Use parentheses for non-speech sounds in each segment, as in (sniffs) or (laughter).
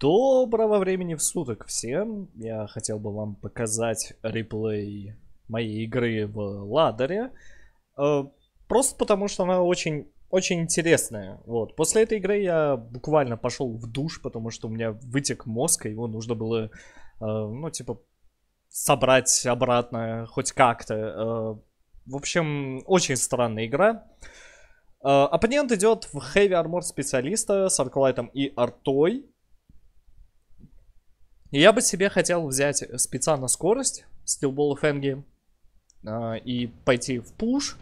Доброго времени в суток всем. Я хотел бы вам показать реплей моей игры в Ладере. Э, просто потому, что она очень, очень интересная. Вот. После этой игры я буквально пошел в душ, потому что у меня вытек мозг, и его нужно было, э, ну, типа, собрать обратно хоть как-то. Э, в общем, очень странная игра. Оппонент идет в Heavy Armor специалиста с Арклайтом и Артой. Я бы себе хотел взять спеца на скорость, Steelball of Endgame, и пойти в пуш.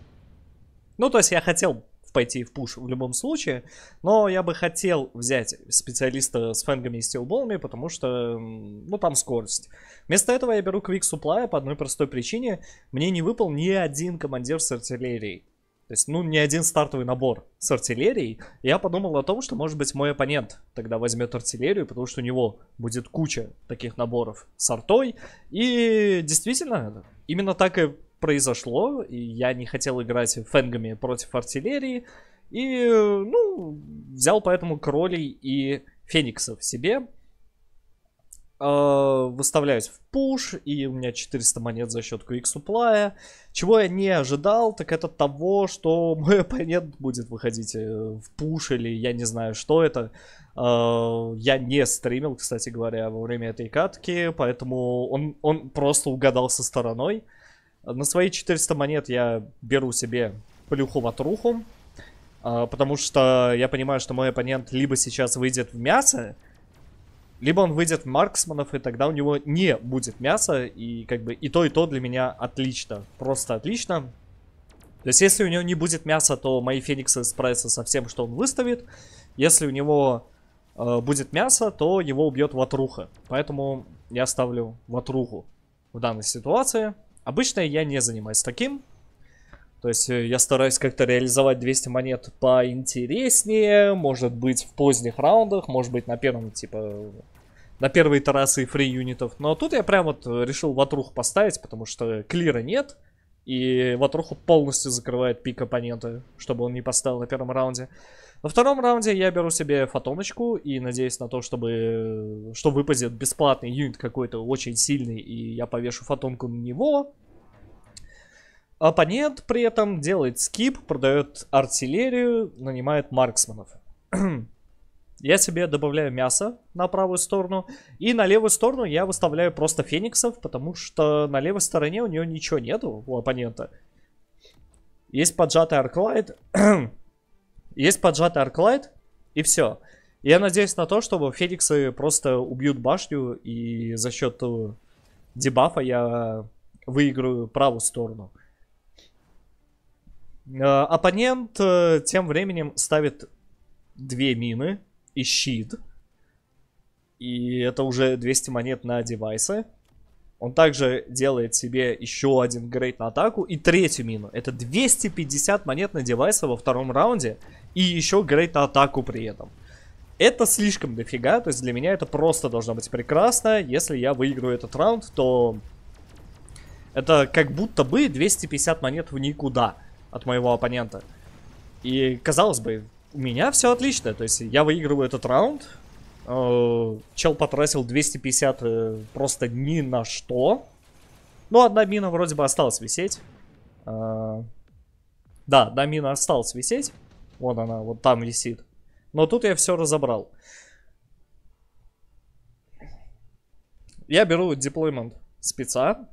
Ну, то есть я хотел пойти в пуш в любом случае, но я бы хотел взять специалиста с фэнгами и стилболами, потому что, ну, там скорость. Вместо этого я беру квик суплая по одной простой причине. Мне не выпал ни один командир с артиллерией. То есть, ну, не один стартовый набор с артиллерией. Я подумал о том, что, может быть, мой оппонент тогда возьмет артиллерию, потому что у него будет куча таких наборов с артой. И действительно, именно так и произошло. И я не хотел играть фэнгами против артиллерии. И, ну, взял поэтому кролей и фениксов себе. Э, выставляюсь в пуш, и у меня 400 монет за счет Quick Supply. Чего я не ожидал, так это того, что (laughs) мой оппонент будет выходить э, в пуш, или я не знаю, что это. Э, я не стримил, кстати говоря, во время этой катки, поэтому он, он просто угадал со стороной. На свои 400 монет я беру себе плюху-ватруху, потому что я понимаю, что мой оппонент либо сейчас выйдет в мясо, либо он выйдет марксманов, и тогда у него не будет мяса. И как бы и то, и то для меня отлично. Просто отлично. То есть, если у него не будет мяса, то мои фениксы справятся со всем, что он выставит. Если у него э, будет мясо, то его убьет ватруха. Поэтому я ставлю ватруху в данной ситуации. Обычно я не занимаюсь таким. То есть э, я стараюсь как-то реализовать 200 монет поинтереснее, может быть в поздних раундах, может быть на первом, типа, на первой террасы фри юнитов. Но тут я прям вот э, решил ватруху поставить, потому что клира нет. И ватруху полностью закрывает пик оппонента, чтобы он не поставил на первом раунде. Во втором раунде я беру себе фотоночку и надеюсь на то, чтобы э, что выпадет бесплатный юнит какой-то очень сильный, и я повешу фотонку на него. Оппонент при этом делает скип, продает артиллерию, нанимает марксманов. (clears throat) я себе добавляю мясо на правую сторону. И на левую сторону я выставляю просто фениксов, потому что на левой стороне у него ничего нету, у оппонента. Есть поджатый арклайт. (clears throat) Есть поджатый арклайт, и все. Я надеюсь на то, чтобы фениксы просто убьют башню, и за счет э, дебафа я выиграю правую сторону. Э, оппонент э, тем временем ставит две мины и щит. И это уже 200 монет на девайсы. Он также делает себе еще один грейд на атаку и третью мину. Это 250 монет на девайсы во втором раунде и еще грейд на атаку при этом. Это слишком дофига, то есть для меня это просто должно быть прекрасно. Если я выиграю этот раунд, то это как будто бы 250 монет в никуда от моего оппонента. И, казалось бы, у меня все отлично. То есть я выигрываю этот раунд. Э, чел потратил 250 э, просто ни на что. ну одна мина вроде бы осталась висеть. Э, да, одна мина осталась висеть. Вон она, вот там висит. Но тут я все разобрал. Я беру деплоймент спеца.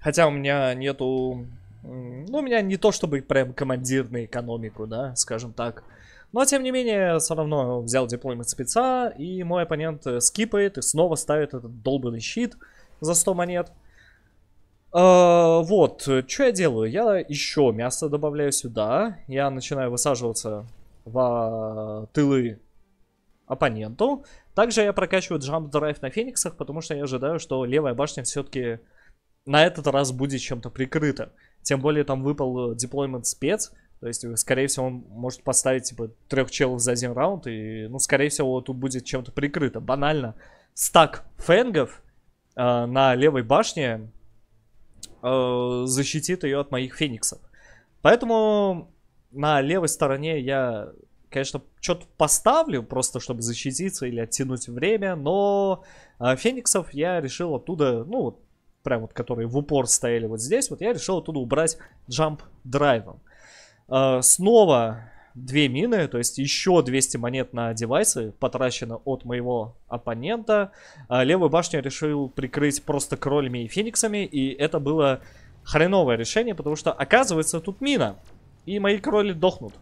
Хотя у меня нету ну, у меня не то чтобы прям командир на экономику, да, скажем так. Но, тем не менее, все равно взял деплоймент спеца, и мой оппонент э, скипает и снова ставит этот долбанный щит за 100 монет. Uh, вот, что я делаю? Я еще мясо добавляю сюда. Я начинаю высаживаться в тылы оппоненту. Также я прокачиваю джамп драйв на фениксах, потому что я ожидаю, что левая башня все-таки на этот раз будет чем-то прикрыто. Тем более там выпал деплоймент э, спец, то есть, э, скорее всего, он может поставить, типа, трех челов за один раунд, и, ну, скорее всего, тут будет чем-то прикрыто. Банально, стак фенгов э, на левой башне э, защитит ее от моих фениксов. Поэтому на левой стороне я, конечно, что-то поставлю, просто чтобы защититься или оттянуть время, но э, фениксов я решил оттуда, ну, прям вот которые в упор стояли вот здесь, вот я решил оттуда убрать джамп драйвом. Э, снова две мины, то есть еще 200 монет на девайсы потрачено от моего оппонента. Э, левую башню я решил прикрыть просто кролями и фениксами, и это было хреновое решение, потому что оказывается тут мина, и мои кроли дохнут.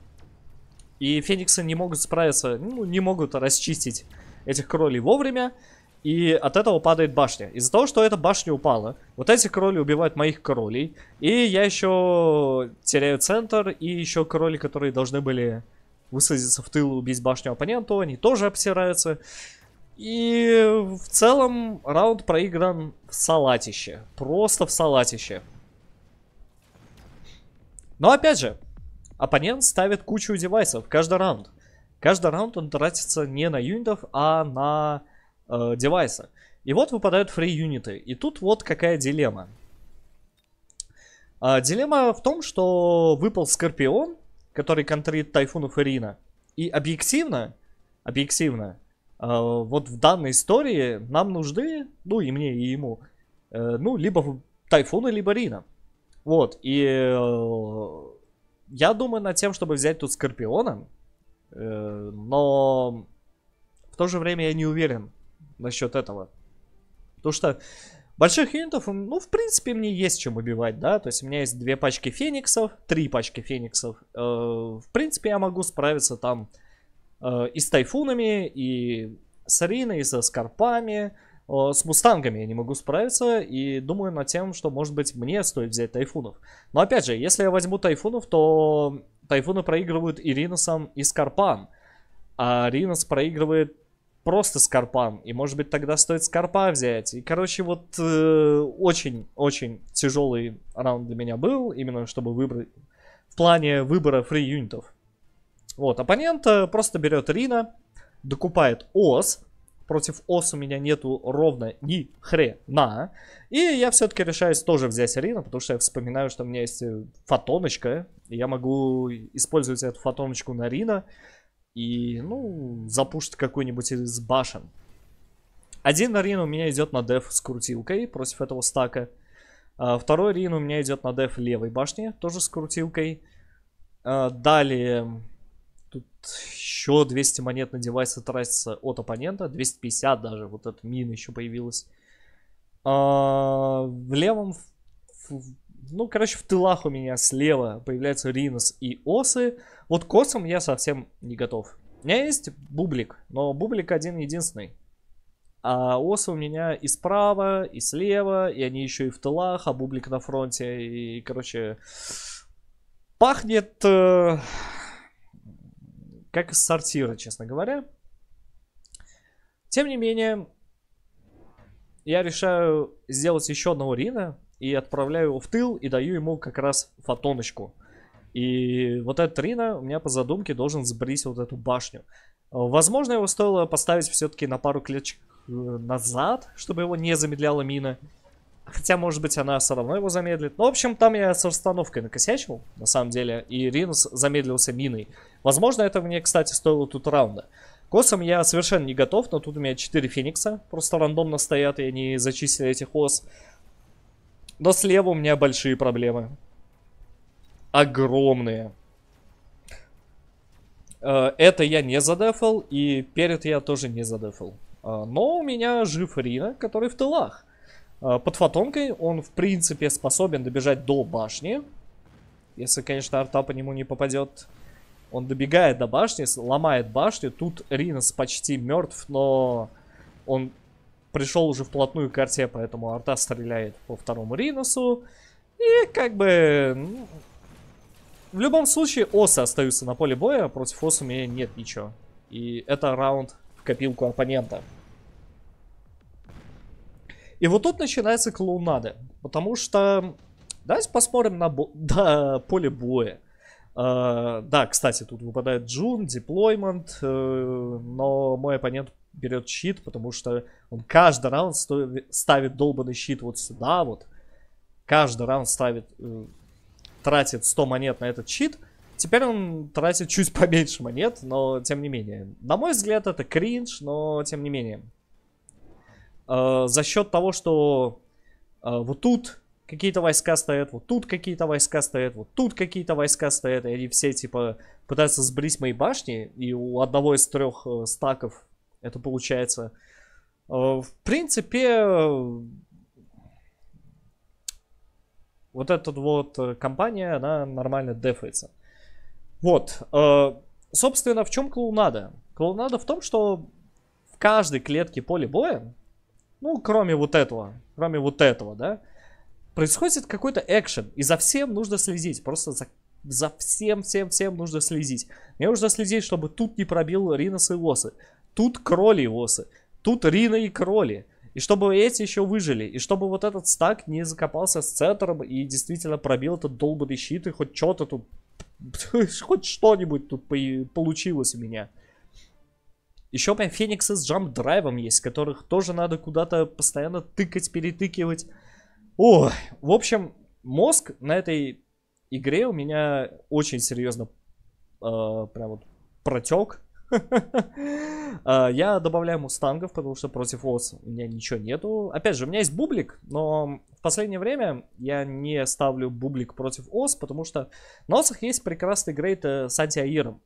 И фениксы не могут справиться, ну, не могут расчистить этих кролей вовремя и от этого падает башня. Из-за того, что эта башня упала, вот эти кроли убивают моих королей, и я еще теряю центр, и еще кроли, которые должны были высадиться в тыл убить башню оппоненту, они тоже обсираются. И в целом раунд проигран в салатище. Просто в салатище. Но опять же, оппонент ставит кучу девайсов каждый раунд. Каждый раунд он тратится не на юнитов, а на э, девайса. И вот выпадают фри-юниты. И тут вот какая дилемма. Э, дилемма в том, что выпал Скорпион, который контрит тайфуну ферина И объективно, объективно, э, вот в данной истории нам нужны, ну и мне, и ему, э, ну, либо Тайфуны, либо Рина. Вот, и э, я думаю над тем, чтобы взять тут Скорпиона, э, но в то же время я не уверен, насчет этого. Потому что больших юнитов, ну, в принципе, мне есть чем убивать, да. То есть у меня есть две пачки фениксов, три пачки фениксов. Э, в принципе, я могу справиться там э, и с тайфунами, и с Ариной, и со скорпами, с мустангами я не могу справиться. И думаю над тем, что, может быть, мне стоит взять тайфунов. Но, опять же, если я возьму тайфунов, то тайфуны проигрывают и Риносом, и скорпам. А Ринос проигрывает просто Скорпам. И, может быть, тогда стоит Скорпа взять. И, короче, вот очень-очень э, тяжелый раунд для меня был, именно чтобы выбрать в плане выбора фри-юнитов. Вот, оппонент просто берет Рина, докупает ОС Против ОС у меня нету ровно ни хрена. И я все-таки решаюсь тоже взять Рина, потому что я вспоминаю, что у меня есть э, фотоночка. И я могу использовать эту фотоночку на Рина и, ну, запушит какой-нибудь из башен. Один Рин у меня идет на деф с крутилкой против этого стака. А, второй Рин у меня идет на деф левой башни, тоже с крутилкой. А, далее, тут еще 200 монет на девайсы тратится от оппонента, 250 даже, вот эта мина еще появилась. А, в левом ну, короче, в тылах у меня слева появляются Ринос и Осы. Вот к Осам я совсем не готов. У меня есть Бублик, но Бублик один-единственный. А Осы у меня и справа, и слева, и они еще и в тылах, а Бублик на фронте. И, короче, пахнет э, как из сортира, честно говоря. Тем не менее, я решаю сделать еще одного Рина, и отправляю его в тыл и даю ему как раз фотоночку. И вот этот Рина у меня по задумке должен сбрить вот эту башню. Возможно, его стоило поставить все-таки на пару клеточек э, назад, чтобы его не замедляла мина. Хотя, может быть, она все равно его замедлит. Но, ну, в общем, там я с расстановкой накосячил, на самом деле, и Ринус замедлился миной. Возможно, это мне, кстати, стоило тут раунда. Косом я совершенно не готов, но тут у меня 4 Феникса просто рандомно стоят, и они зачистили этих ос. Но слева у меня большие проблемы. Огромные. Э, это я не задефал, и перед я тоже не задефал. Э, но у меня жив Рина, который в тылах. Э, под фотонкой он, в принципе, способен добежать до башни. Если, конечно, арта по нему не попадет. Он добегает до башни, ломает башню. Тут Ринос почти мертв, но он пришел уже вплотную к арте, поэтому арта стреляет по второму Ринусу. И как бы... Ну, в любом случае, осы остаются на поле боя, а против ос у меня нет ничего. И это раунд в копилку оппонента. И вот тут начинается клоунада, потому что... Давайте посмотрим на, бо... на (laughs) поле боя. Uh, да, кстати, тут выпадает Джун, деплоймент, uh, но мой оппонент берет щит, потому что он каждый раунд ставит долбанный щит вот сюда вот. Каждый раунд ставит, э, тратит 100 монет на этот щит. Теперь он тратит чуть (laughs) поменьше монет, но тем не менее. На мой взгляд, это кринж, но тем не менее. Э, за счет того, что э, вот тут какие-то войска стоят, вот тут какие-то войска стоят, вот тут какие-то войска стоят, и они все, типа, пытаются сбрить мои башни, и у одного из трех стаков это получается. Э, в принципе, вот эта вот э, компания, она нормально дефается. Вот. Э, собственно, в чем клоунада? Клоунада в том, что в каждой клетке поля боя, ну, кроме вот этого, кроме вот этого, да, происходит какой-то экшен, и за всем нужно следить, просто за, за всем, всем, всем нужно следить. Мне нужно следить, чтобы тут не пробил Ринос и Лосы, Тут кроли осы. Тут Рина и кроли. И чтобы эти еще выжили. И чтобы вот этот стак не закопался с центром и действительно пробил этот долбанный щит. И хоть что-то тут... (laughs) Хоть что-нибудь тут получилось у меня. Еще прям фениксы с джамп-драйвом есть, которых тоже надо куда-то постоянно тыкать, перетыкивать. О, в общем, мозг на этой игре у меня очень серьезно э, прям вот протек. (laughs) А, я добавляю мустангов, потому что против ОС у меня ничего нету. Опять же, у меня есть бублик, но в последнее время я не ставлю бублик против ОС, потому что на ОСах есть прекрасный грейд э, с антиаиром.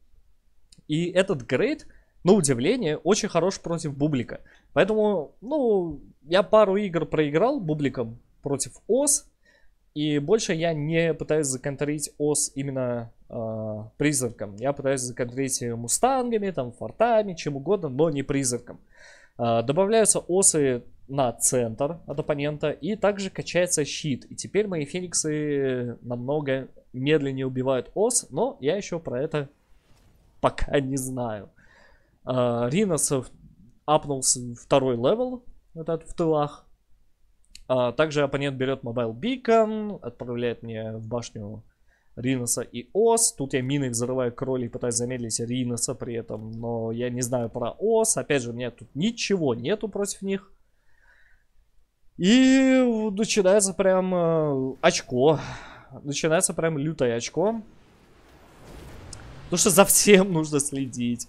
И этот грейд, на удивление, очень хорош против бублика. Поэтому, ну, я пару игр проиграл бубликом против ОС, и больше я не пытаюсь законтрить ос именно э, призраком. Я пытаюсь законтрить мустангами, там, фортами, чем угодно, но не призраком. Э, добавляются осы на центр от оппонента. И также качается щит. И теперь мои фениксы намного медленнее убивают ос. Но я еще про это пока не знаю. Э, Ринос апнул второй левел. Этот в тылах. А, также оппонент берет Mobile Beacon, отправляет мне в башню Риноса и Ос. Тут я мины взрываю кроли и пытаюсь замедлить Риноса при этом, но я не знаю про Ос. Опять же, у меня тут ничего нету против них. И начинается прям э, очко. Начинается прям лютое очко. Потому что за всем (laughs) нужно следить.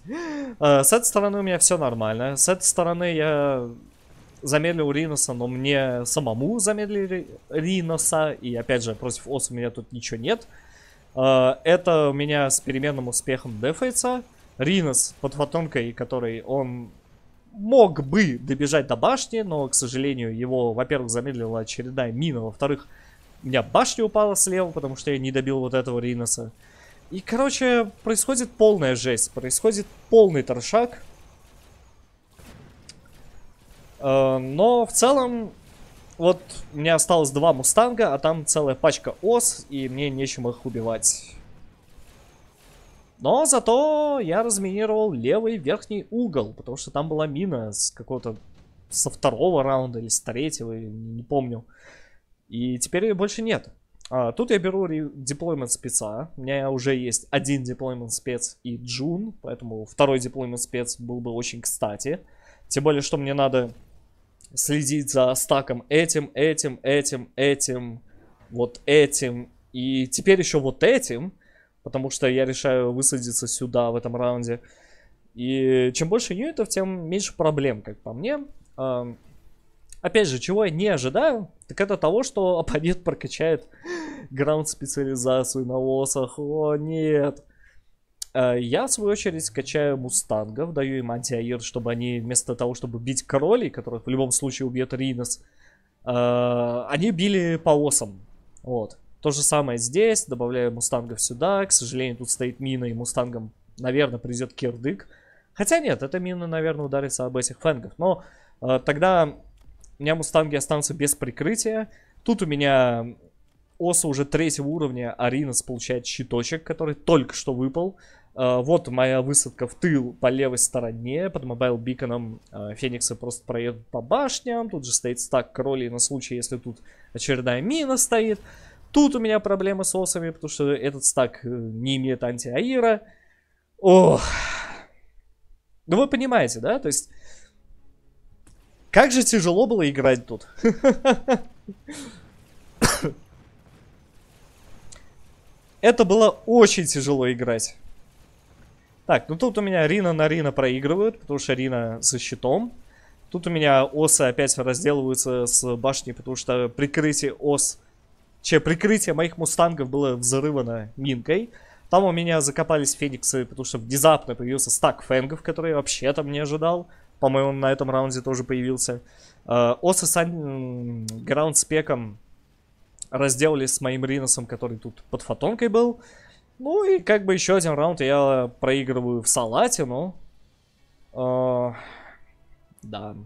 Э, с этой стороны у меня все нормально. С этой стороны я замедлил Риноса, но мне самому замедлили Риноса. И опять же, против Ос у меня тут ничего нет. Э, это у меня с переменным успехом дефается. Ринос под фотонкой, который он мог бы добежать до башни, но, к сожалению, его, во-первых, замедлила очередная мина, во-вторых, у меня башня упала слева, потому что я не добил вот этого Риноса. И, короче, происходит полная жесть, происходит полный торшак. Э, но в целом, вот у меня осталось два мустанга, а там целая пачка ос, и мне нечем их убивать. Но зато я разминировал левый верхний угол, потому что там была мина с какого-то со второго раунда или с третьего, не помню. И теперь ее больше нет. А, тут я беру деплоймент спеца. У меня уже есть один деплоймент спец и Джун, поэтому второй деплоймент спец был бы очень кстати. Тем более, что мне надо следить за стаком этим, этим, этим, этим, вот этим. И теперь еще вот этим, потому что я решаю высадиться сюда в этом раунде. И чем больше юнитов, тем меньше проблем, как по мне. Опять же, чего я не ожидаю, так это того, что (laughs) оппонент прокачает (laughs) граунд-специализацию на лосах. О, нет. Э, я, в свою очередь, скачаю мустангов, даю им антиаир, чтобы они вместо того, чтобы бить королей, которых в любом случае убьет Ринос, э, они били по осам. Вот. То же самое здесь, добавляю мустангов сюда. К сожалению, тут стоит мина, и мустангам, наверное, придет кирдык. Хотя нет, эта мина, наверное, ударится об этих флангах. Но э, тогда у меня мустанги останутся без прикрытия. Тут у меня оса уже третьего уровня, а Ринос получает щиточек, который только что выпал. Э, вот моя высадка в тыл по левой стороне. Под мобайл биконом э, Фениксы просто проедут по башням. Тут же стоит стак кролей на случай, если тут очередная мина стоит. Тут у меня проблемы с осами, потому что этот стак э, не имеет антиаира. Ох. Ну вы понимаете, да? То есть... Как же тяжело было играть тут. (laughs) Это было очень тяжело играть. Так, ну тут у меня Рина на Рина проигрывают, потому что Рина за щитом. Тут у меня осы опять разделываются с башней, потому что прикрытие ос... Че, прикрытие моих мустангов было взрывано минкой. Там у меня закопались фениксы, потому что внезапно появился стак фенгов, который я вообще там не ожидал. По-моему, на этом раунде тоже появился. Э, осы с ан... граунд спеком разделались с моим Риносом, который тут под фотонкой был. Ну и как бы еще один раунд я проигрываю в салате, но... Э, да.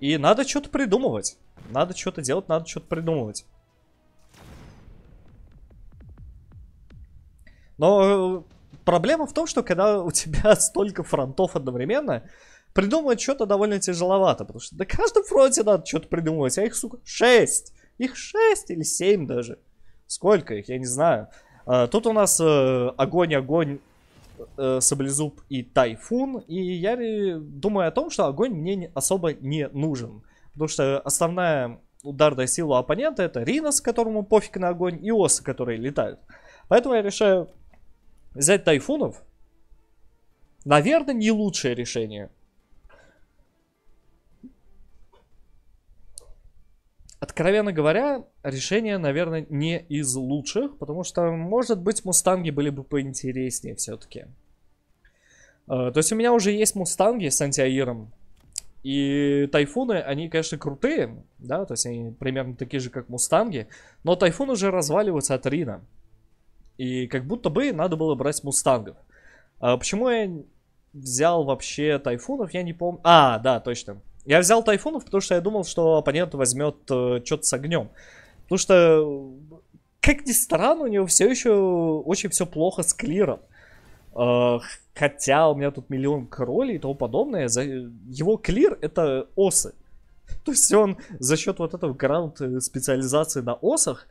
И надо что-то придумывать. Надо что-то делать, надо что-то придумывать. Но э, проблема в том, что когда у тебя (laughs) столько фронтов одновременно, придумывать что-то довольно тяжеловато. Потому что на каждом фронте надо что-то придумывать, а их, сука, шесть. Их шесть или семь даже. Сколько их, я не знаю. А, тут у нас огонь-огонь, э, э, саблезуб и тайфун. И я думаю о том, что огонь мне особо не нужен. Потому что основная ударная сила оппонента это Ринос, которому пофиг на огонь, и осы, которые летают. Поэтому я решаю взять тайфунов. Наверное, не лучшее решение. Откровенно говоря, решение, наверное, не из лучших, потому что, может быть, мустанги были бы поинтереснее все-таки. Э, то есть у меня уже есть мустанги с антиаиром, и тайфуны, они, конечно, крутые, да, то есть они примерно такие же, как мустанги, но тайфуны уже разваливаются от Рина. И как будто бы надо было брать мустангов. А почему я взял вообще тайфунов, я не помню. А, да, точно. Я взял тайфунов, потому что я думал, что оппонент возьмет э, что-то с огнем. Потому что, как ни странно, у него все еще очень все плохо с клиром. Э, хотя у меня тут миллион королей и тому подобное. За... Его клир это осы. То есть он за счет вот этого граунд э, специализации на осах,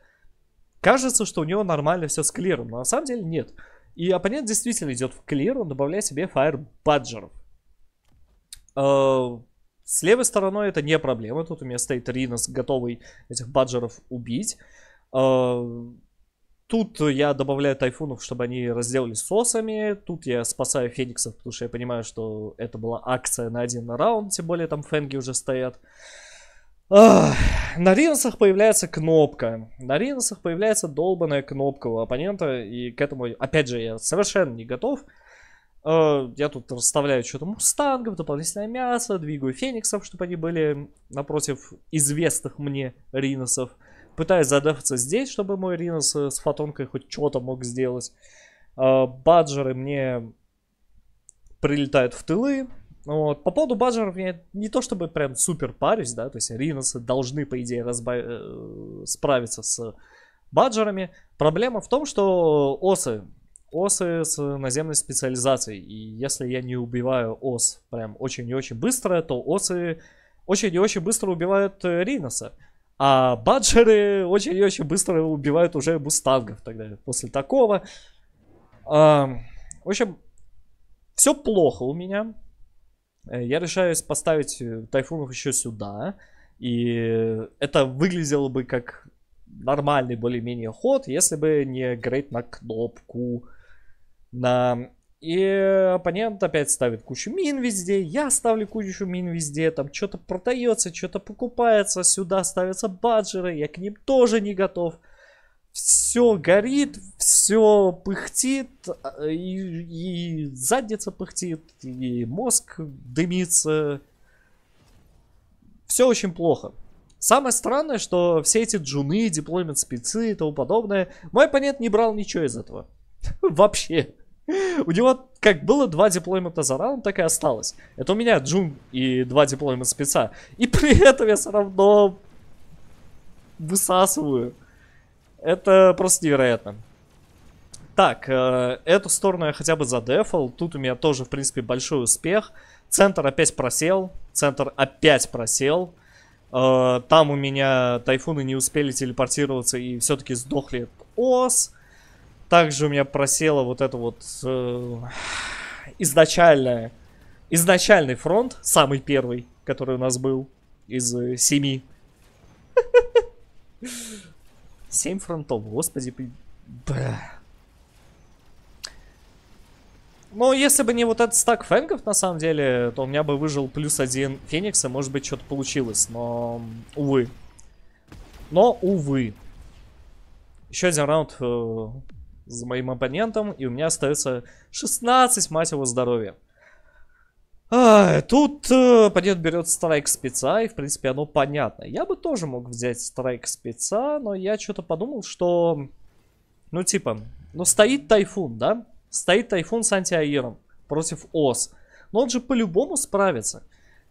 кажется, что у него нормально все с клиром, но на самом деле нет. И оппонент действительно идет в клир, он добавляет себе фаер баджеров. Э, с левой стороной это не проблема. Тут у меня стоит Ринос, готовый этих баджеров убить. А, тут я добавляю тайфунов, чтобы они разделались сосами. Тут я спасаю фениксов, потому что я понимаю, что это была акция на один раунд. Тем более там фенги уже стоят. А, на ринусах появляется кнопка. На ринусах появляется долбанная кнопка у оппонента. И к этому, опять же, я совершенно не готов. Э, я тут расставляю что-то мустангов, дополнительное мясо, двигаю фениксов, чтобы они были напротив известных мне риносов. Пытаюсь задефаться здесь, чтобы мой ринос э, с фотонкой хоть что-то мог сделать. Э, баджеры мне прилетают в тылы. Вот. По поводу баджеров я не то чтобы прям супер парюсь, да, то есть риносы должны, по идее, разбав... справиться с баджерами. Проблема в том, что осы осы с наземной специализацией. И если я не убиваю ос прям очень и очень быстро, то осы очень и очень быстро убивают э, Риноса. А баджеры очень и очень быстро убивают уже мустангов тогда после такого. А, в общем, все плохо у меня. Э, я решаюсь поставить э, тайфунов еще сюда. И это выглядело бы как нормальный более-менее ход, если бы не грейт на кнопку. На... И оппонент опять ставит кучу мин везде, я ставлю кучу мин везде, там что-то продается, что-то покупается, сюда ставятся баджеры, я к ним тоже не готов. Все горит, все пыхтит, и, и задница пыхтит, и мозг дымится. Все очень плохо. Самое странное, что все эти джуны, дипломент, спецы и тому подобное, мой оппонент не брал ничего из этого. (laughs) Вообще. (laughs) У него как было два диплоймента за раунд, так и осталось. Это у меня джун и два диплоймента спеца. И при этом я все равно высасываю. Это просто невероятно. Так, э, эту сторону я хотя бы задефал. Тут у меня тоже, в принципе, большой успех. Центр опять просел. Центр опять просел. Э, там у меня тайфуны не успели телепортироваться и все-таки сдохли от ОС. Также у меня просела вот это вот э, изначальная, изначальный фронт, самый первый, который у нас был из э, семи. (laughs) Семь фронтов, господи. Ну, если бы не вот этот стак фэнков, на самом деле, то у меня бы выжил плюс один Феникса, может быть, что-то получилось, но... Увы. Но, увы. Еще один раунд э, с моим оппонентом, и у меня остается 16, мать его, здоровья. А, тут э, оппонент берет страйк спеца, и в принципе оно понятно. Я бы тоже мог взять страйк спеца, но я что-то подумал, что... Ну типа, ну стоит тайфун, да? Стоит тайфун с антиаиром против ОС. Но он же по-любому справится.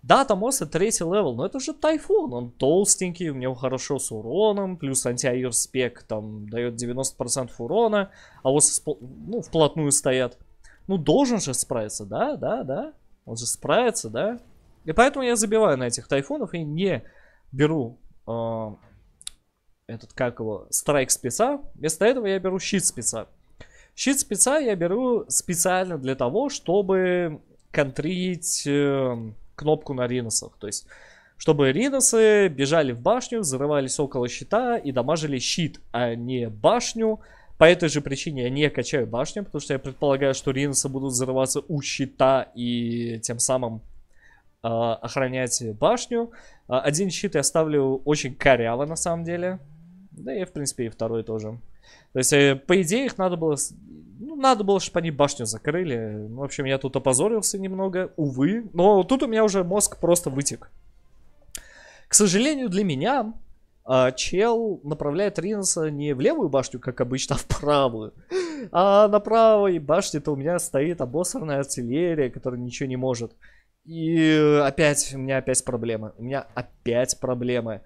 Да, там Оса третий левел, но это же Тайфун, он толстенький, у него хорошо с уроном, плюс антиаир спек там дает 90% урона, а Оса ну, вплотную стоят. Ну, должен же справиться, да, да, да, он же справится, да. И поэтому я забиваю на этих Тайфунов и не беру э, этот, как его, страйк спеца, вместо этого я беру щит спеца. Щит спеца я беру специально для того, чтобы контрить... Э, кнопку на риносах, То есть, чтобы риносы бежали в башню, взрывались около щита и дамажили щит, а не башню. По этой же причине я не качаю башню, потому что я предполагаю, что риносы будут взрываться у щита и тем самым э, охранять башню. А, один щит я ставлю очень коряво на самом деле. Да и, в принципе, и второй тоже. То есть, э, по идее, их надо было ну, надо было, чтобы они башню закрыли. Ну, в общем, я тут опозорился немного, увы. Но тут у меня уже мозг просто вытек. К сожалению для меня, а, чел направляет Ринса не в левую башню, как обычно, а в правую. А на правой башне-то у меня стоит обосранная артиллерия, которая ничего не может. И опять, у меня опять проблемы. У меня опять проблемы.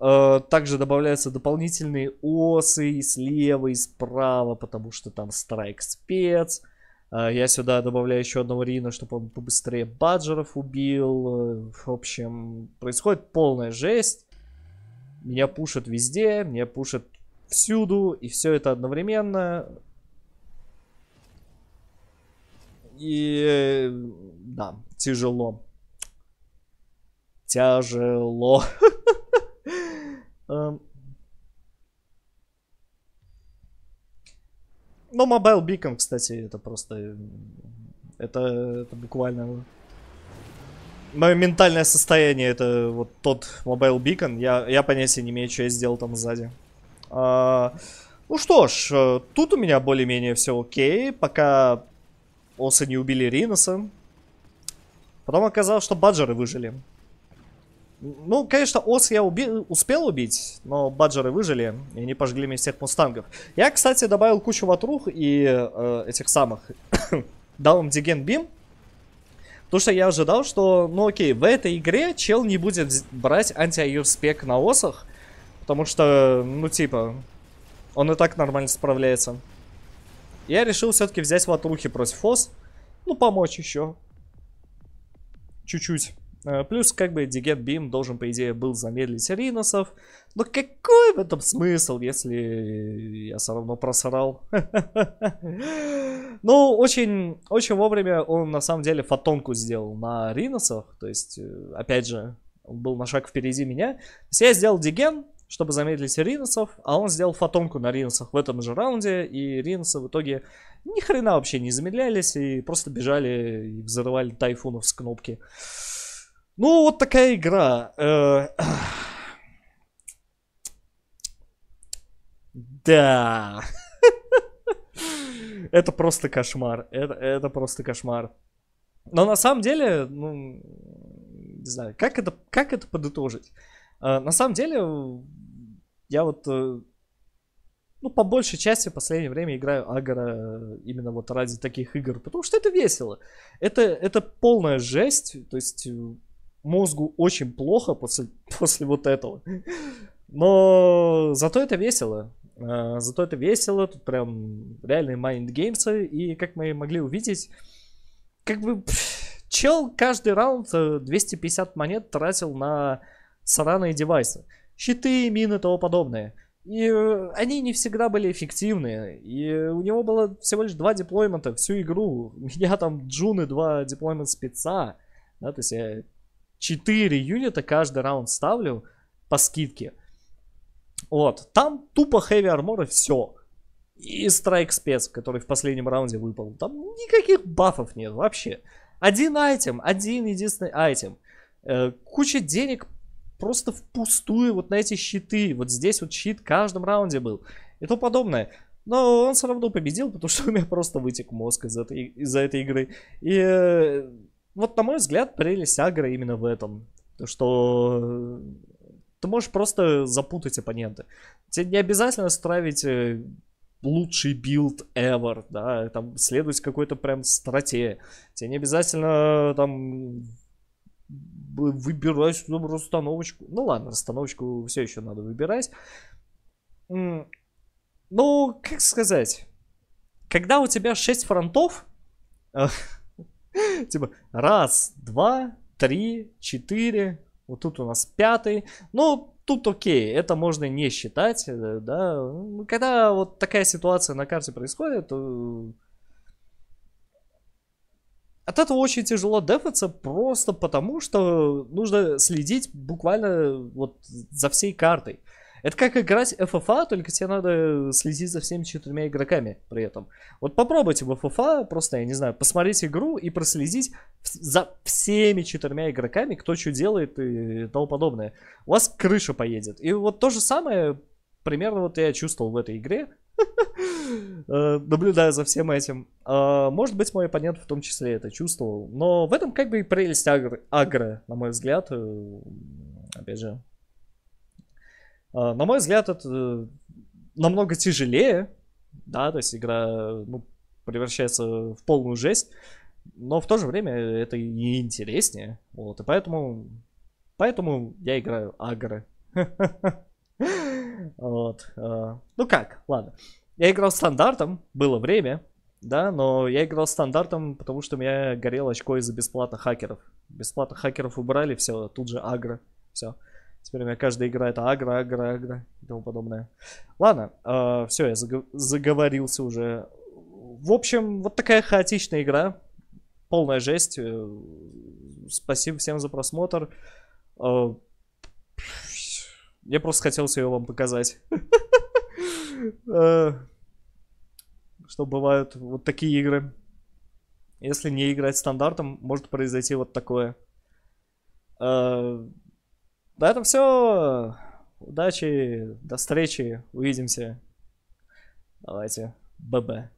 Э, также добавляются дополнительные осы слева и справа, потому что там страйк спец. Э, я сюда добавляю еще одного Рина, чтобы он побыстрее баджеров убил. Э, в общем, происходит полная жесть. Меня пушат везде, меня пушат всюду, и все это одновременно. И да, тяжело. Тяжело. (laughs) Эм. Ну, Mobile Beacon, кстати, это просто... Э, это, это буквально... Мое ментальное состояние это вот тот Mobile Beacon. Я, я понятия не имею, что я сделал там сзади. А, ну что ж, э, тут у меня более-менее все окей. Пока осы не убили Риноса. Потом оказалось, что баджеры выжили. Ну, конечно, Ос я уби успел убить, но баджеры выжили и не пожгли мне всех мустангов. Я, кстати, добавил кучу ватрух и э, этих самых. (coughs) Дал им диген бим. Потому что я ожидал, что, ну окей, в этой игре чел не будет брать анти спек на осах. Потому что, ну типа, он и так нормально справляется. Я решил все-таки взять ватрухи против ос. Ну, помочь еще. Чуть-чуть. Э, плюс, как бы, Дигет Бим должен, по идее, был замедлить Риносов. Но какой в этом смысл, если я все равно просрал? (laughs) Ну, очень, очень вовремя он, на самом деле, фотонку сделал на Риносов. То есть, э, опять же, он был на шаг впереди меня. То есть я сделал Диген, чтобы замедлить Риносов, а он сделал фотонку на Риносах в этом же раунде, и Риносы в итоге ни хрена вообще не замедлялись и просто бежали и взрывали тайфунов с кнопки. Ну, вот такая игра. Э, (sniffs) да. (laughs) Это просто кошмар. Это, это просто кошмар. Но на самом деле, ну, не знаю, как это, как это подытожить? Э, на самом деле, я вот, э, ну, по большей части в последнее время играю Агора именно вот ради таких игр, потому что это весело. Это, это полная жесть, то есть мозгу очень плохо после, (laughs) после вот этого. Но зато это весело. А, зато это весело, тут прям реальные майндгеймсы. И как мы могли увидеть, как бы чел каждый раунд 250 э, монет тратил на сраные девайсы. Щиты, мины, того подобное. И э, они не всегда были эффективны. И у него было всего лишь два деплоймента всю игру. У меня там джуны, два деплоймента спеца. Да, то есть я 4 юнита каждый раунд ставлю по скидке. Вот. Там тупо хэви армор и все. И страйк спец, который в последнем раунде выпал. Там никаких бафов нет вообще. Один айтем, один единственный айтем. Э, куча денег просто впустую вот на эти щиты. Вот здесь вот щит в каждом раунде был. И то подобное. Но он все равно победил, потому что у меня просто вытек мозг из этой, из этой игры. И э, вот, на мой взгляд, прелесть агро именно в этом. что э, ты можешь просто запутать оппонента. Тебе не обязательно стравить э, лучший билд ever, да, там следовать какой-то прям стратегии. Тебе не обязательно там выбирать там, расстановочку. Ну ладно, расстановочку все еще надо выбирать. Ну, как сказать, когда у тебя 6 фронтов, э, (laughs) (laughs) Типа, раз, два, три, четыре. Вот тут у нас пятый. Ну, тут окей, это можно не считать, э, да. Ну, когда вот такая ситуация на карте происходит, то э, от этого очень тяжело дефаться просто потому, что нужно следить буквально вот за всей картой. Это как играть FFA, только тебе надо следить за всеми четырьмя игроками при этом. Вот попробуйте в FFA, просто, я не знаю, посмотреть игру и проследить за всеми четырьмя игроками, кто что делает и тому подобное. У вас крыша поедет. И вот то же самое примерно вот я чувствовал в этой игре, (laughs) э, наблюдая за всем этим. А, может быть, мой оппонент в том числе это чувствовал. Но в этом как бы и прелесть агры, на мой взгляд. Э, опять же, а, на мой взгляд, это э, намного тяжелее, да, то есть игра ну, превращается в полную жесть, но в то же время это и интереснее, вот, и поэтому, поэтому я играю агры. (laughs) Вот. А, ну как, ладно. Я играл стандартом, было время, да, но я играл стандартом, потому что у меня горело очко из-за бесплатных хакеров. Бесплатных хакеров убрали, все, тут же агро, все. Теперь у меня каждая игра это агро, агро, агро и тому подобное. Ладно, э, все, я заго- заговорился уже. В общем, вот такая хаотичная игра. Полная жесть. Э, спасибо всем за просмотр. Э, я просто хотел ее вам показать. (laughs) Э, что бывают вот такие игры. Если не играть стандартом, может произойти вот такое. На этом все. Удачи, до встречи, увидимся. Давайте, ББ.